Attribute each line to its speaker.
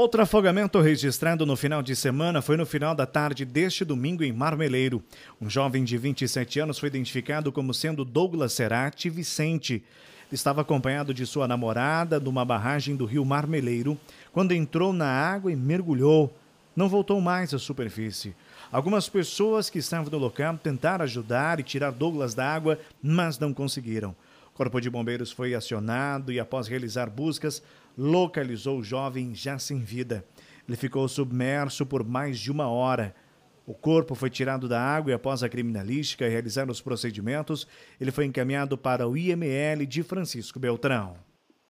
Speaker 1: Outro afogamento registrado no final de semana foi no final da tarde deste domingo em Marmeleiro. Um jovem de 27 anos foi identificado como sendo Douglas Serati Vicente. Estava acompanhado de sua namorada numa barragem do rio Marmeleiro quando entrou na água e mergulhou. Não voltou mais à superfície. Algumas pessoas que estavam no local tentaram ajudar e tirar Douglas da água, mas não conseguiram. Corpo de Bombeiros foi acionado e, após realizar buscas, localizou o jovem já sem vida. Ele ficou submerso por mais de uma hora. O corpo foi tirado da água e, após a criminalística realizar os procedimentos, ele foi encaminhado para o IML de Francisco Beltrão.